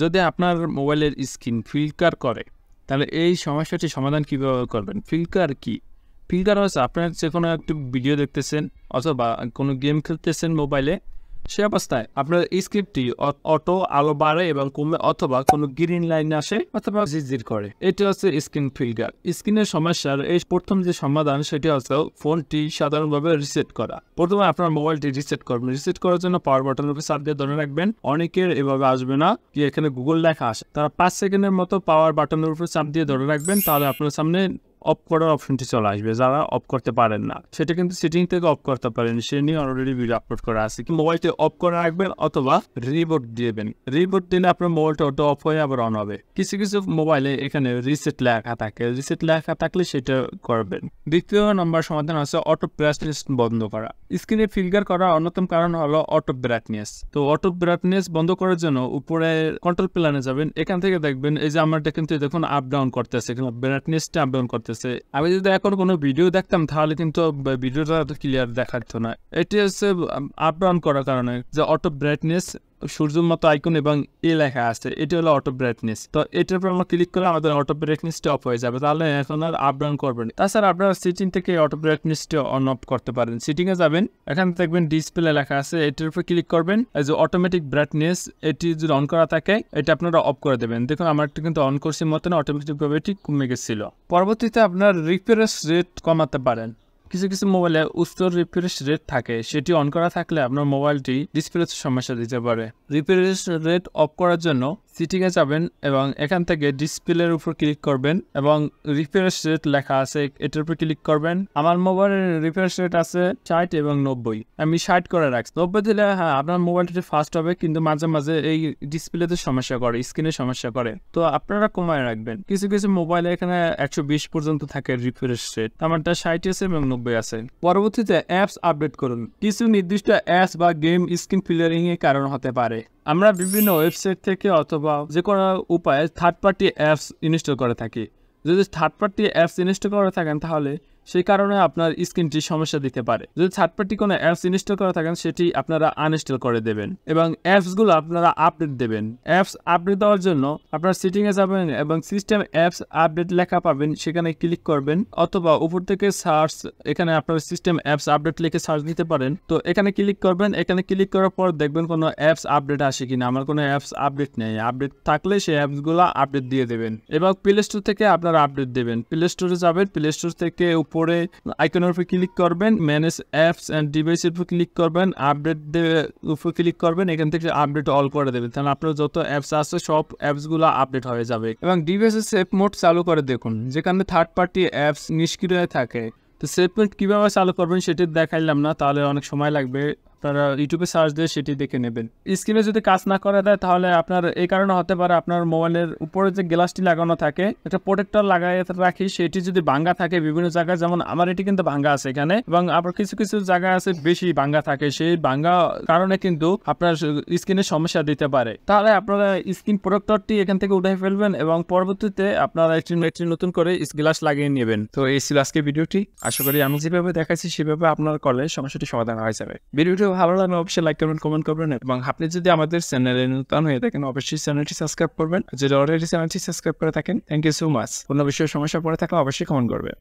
যদি আপনার মোবাইলের স্ক্রিন ফিল্কার করে তাহলে এই সমস্যাটি সমাধান কীভাবে করবেন ফিল্কার কি ফিল্কার হচ্ছে আপনার যে কোনো একটি ভিডিও দেখতেছেন অথবা কোনো গেম খেলতেছেন মোবাইলে সে অবস্থায় আপনার স্ক্রিপ্টটি অটো আলো বাড়ে এবং কমে অথবা কোনো গ্রিন লাইন আসে অথবা জিজির করে এটি হচ্ছে স্ক্রিন ফিল্টার স্ক্রিনের সমস্যার এই প্রথম যে সমাধান সেটি হচ্ছে ফোনটি সাধারণভাবে রিসেট করা প্রথমে আপনার মোবাইলটি রিসেট করবেন রিসেট করার জন্য পাওয়ার বাটনের উপর চাপ দিয়ে ধরে রাখবেন অনেকের এভাবে আসবে না কি এখানে গুগল লেখা আসে তারা পাঁচ সেকেন্ডের মতো পাওয়ার বাটনের উপর চাপ দিয়ে ধরে রাখবেন তাহলে আপনার সামনে অফ করার অপশনটি চলে আসবে যারা অফ করতে পারেন না সেটা কিন্তু সেটিং থেকে অফ করতে পারেন সে নিয়ে অলরেডি ভিডিও আপলোড করা আছে কি মোবাইলটি অফ করে রাখবেন অথবা রিবোর্ড দিবেন রিবোর্ড দিলে আপনার মোবাইলটা অটো অফ হয়ে আবার অন হবে কিছু কিছু মোবাইলে এখানে রিসেট লেখা থাকে রিসেট লেখা থাকলে সেটা করবেন দ্বিতীয় নম্বর সমাধান আছে অটো ব্রাইটনেস বন্ধ করা স্ক্রিনে ফিল্টার করার অন্যতম কারণ হলো অটো ব্রাইটনেস তো অটো ব্রাইটনেস বন্ধ করার জন্য উপরে কন্ট্রোল প্ল্যানে যাবেন এখান থেকে দেখবেন এই যে আমারটা কিন্তু দেখুন আপ ডাউন করতেছে ব্রাইটনেসটা আপ ডাউন করতে হইতেছে আমি যদি এখন কোনো ভিডিও দেখতাম তাহলে কিন্তু ভিডিওটা এত ক্লিয়ার দেখাতো না এটি হচ্ছে আপ ডাউন করার কারণে যে অটো ব্রাইটনেস সূর্যের মতো আইকন এবং এ লেখা আছে এটা হলো অটো ব্রাইটনেস তো এটার উপর আমরা ক্লিক করলে আমাদের অটো ব্রাইটনেসটা অফ হয়ে যাবে তাহলে এখন আর আপ ডাউন করবেন তাছাড়া আপনারা সেটিং থেকে অটো ব্রাইটনেসটা অন অফ করতে পারেন এ যাবেন এখানে দেখবেন ডিসপ্লে লেখা আছে এটার উপর ক্লিক করবেন যে অটোমেটিক ব্রাইটনেস এটি যদি অন করা থাকে এটা আপনারা অফ করে দেবেন দেখুন আমার কিন্তু অন করছি মতন অটোমেটিকভাবে এটি কমে গেছিল পরবর্তীতে আপনার রিফ্রেশ রেট কমাতে পারেন কিছু কিছু মোবাইলে উচ্চ রিফ্রেশ রেট থাকে সেটি অন করা থাকলে আপনার মোবাইলটি ডিসপ্লেতে সমস্যা দিতে পারে রিফ্রেশ রেট অফ করার জন্য সিটিংয়ে যাবেন এবং এখান থেকে ডিসপ্লের উপর ক্লিক করবেন এবং রিফ্রেশ রেট লেখা আছে এটার উপর ক্লিক করবেন আমার মোবাইলের রিফ্রেশ রেট আছে ষাট এবং নব্বই আমি ষাট করে রাখছি নব্বই দিলে হ্যাঁ আপনার মোবাইলটা ফাস্ট হবে কিন্তু মাঝে মাঝে এই ডিসপ্লেতে সমস্যা করে স্ক্রিনে সমস্যা করে তো আপনারা কমায় রাখবেন কিছু কিছু মোবাইলে এখানে একশো বিশ পর্যন্ত থাকে রিফ্রেশ রেট আমারটা ষাট আছে এবং নব্বই আছে পরবর্তীতে অ্যাপস আপডেট করুন কিছু নির্দিষ্ট অ্যাপস বা গেম স্ক্রিন ফিলারিং এর কারণ হতে পারে আমরা বিভিন্ন ওয়েবসাইট থেকে অথবা যে কোনো উপায়ে থার্ড পার্টি অ্যাপস ইনস্টল করে থাকি যদি থার্ড পার্টি অ্যাপস ইনস্টল করে থাকেন তাহলে সেই কারণে আপনার স্ক্রিনটি সমস্যা দিতে পারে যদি থার্ড পার্টি কোনো অ্যাপস ইনস্টল করা থাকেন সেটি আপনারা আনইনস্টল করে দেবেন এবং অ্যাপসগুলো আপনারা আপডেট দেবেন অ্যাপস আপডেট দেওয়ার জন্য আপনার সিটিংয়ে যাবেন এবং সিস্টেম অ্যাপস আপডেট লেখা পাবেন সেখানে ক্লিক করবেন অথবা উপর থেকে সার্চ এখানে আপনার সিস্টেম অ্যাপস আপডেট লিখে সার্চ দিতে পারেন তো এখানে ক্লিক করবেন এখানে ক্লিক করার পর দেখবেন কোনো অ্যাপস আপডেট আসে কিনা আমার কোনো অ্যাপস আপডেট নেই আপডেট থাকলে সেই অ্যাপসগুলো আপডেট দিয়ে দেবেন এবং প্লে স্টোর থেকে আপনারা আপডেট দেবেন প্লে স্টোরে যাবেন প্লে স্টোর থেকে উপর উপরে আইকনের উপর ক্লিক করবেন ম্যানেজ অ্যাপস অ্যান্ড ডিভাইসের উপর ক্লিক করবেন আপডেট উপর ক্লিক করবেন এখান থেকে আপডেট অল করে দেবেন তাহলে আপনার যত অ্যাপস আছে সব অ্যাপসগুলো আপডেট হয়ে যাবে এবং ডিভাইসের সেফ মোড চালু করে দেখুন যেখানে থার্ড পার্টি অ্যাপস নিষ্ক্রিয় থাকে তো সেফ মোড কীভাবে চালু করবেন সেটি দেখাইলাম না তাহলে অনেক সময় লাগবে আপনারা ইউটিউবে সার্চ দিয়ে সেটি দেখে নেবেন স্ক্রিনে যদি কাজ না করে দেয় তাহলে আপনার এই কারণে হতে পারে আপনার মোবাইলের উপরে যে গ্লাসটি লাগানো থাকে একটা প্রোটেক্টর লাগাই রাখি সেটি যদি ভাঙ্গা থাকে বিভিন্ন জায়গায় যেমন আমার এটি কিন্তু ভাঙ্গা আছে এখানে এবং আবার কিছু কিছু জায়গা আছে বেশি ভাঙ্গা থাকে সেই ভাঙ্গা কারণে কিন্তু আপনার স্ক্রিনে সমস্যা দিতে পারে তাহলে আপনারা স্ক্রিন প্রোটেক্টরটি এখান থেকে উঠে ফেলবেন এবং পরবর্তীতে আপনারা একটি একটি নতুন করে গ্লাস লাগিয়ে নেবেন তো এই ছিল আজকে ভিডিওটি আশা করি আমি যেভাবে দেখাচ্ছি সেভাবে আপনার করলে সমস্যাটি সমাধান হয়ে যাবে ভিডিওটি ভালো লাগলে অবশ্যই লাইক করবেন কমেন্ট করবেন এবং আপনি যদি আমাদের চ্যানেলে নতুন হয়ে থাকেন অবশ্যই চ্যানেলটি সাবস্ক্রাইব করবেন যদি অলরেডি চ্যানেলটি সাবস্ক্রাইব করে থাকেন থ্যাংক ইউ সো মাচ কোনো বিষয়ে সমস্যা পড়ে থাকলে অবশ্যই কমেন্ট করবেন